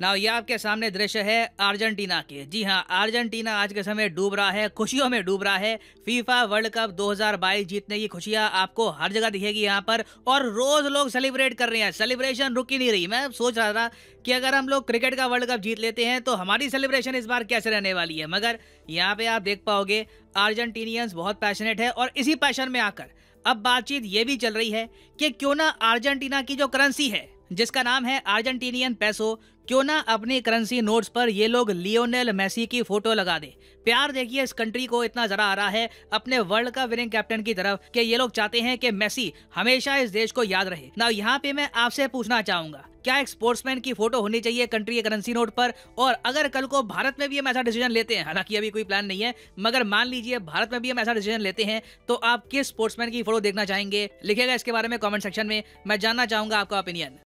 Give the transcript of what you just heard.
ना ये आपके सामने दृश्य है अर्जेंटीना के जी हाँ अर्जेंटीना आज के समय डूब रहा है खुशियों में डूब रहा है फीफा वर्ल्ड कप 2022 जीतने की खुशियां आपको हर जगह दिखेगी यहाँ पर और रोज लोग सेलिब्रेट कर रहे हैं सेलिब्रेशन रुक ही नहीं रही मैं सोच रहा था कि अगर हम लोग क्रिकेट का वर्ल्ड कप जीत लेते हैं तो हमारी सेलिब्रेशन इस बार कैसे रहने वाली है मगर यहाँ पे आप देख पाओगे अर्जेंटीनियंस बहुत पैशनेट है और इसी पैशन में आकर अब बातचीत ये भी चल रही है कि क्यों ना अर्जेंटीना की जो करेंसी है जिसका नाम है अर्जेंटीनियन पैसो क्यों ना अपनी करेंसी नोट्स पर ये लोग लियोनेल मेसी की फोटो लगा दे प्यार देखिए इस कंट्री को इतना जरा आ रहा है अपने वर्ल्ड कप विनिंग कैप्टन की तरफ कि ये लोग चाहते हैं कि मेसी हमेशा इस देश को याद रहे ना यहाँ पे मैं आपसे पूछना चाहूंगा क्या एक स्पोर्ट्समैन की फोटो होनी चाहिए कंट्री के करेंसी नोट पर और अगर कल को भारत में भी हम ऐसा डिसीजन लेते हैं हालांकि अभी कोई प्लान नहीं है मगर मान लीजिए भारत में भी हम ऐसा डिसीजन लेते हैं तो आप किस स्पोर्ट्समैन की फोटो देखना चाहेंगे लिखेगा इसके बारे में कॉमेंट सेक्शन में मैं जानना चाहूंगा आपका ओपिनियन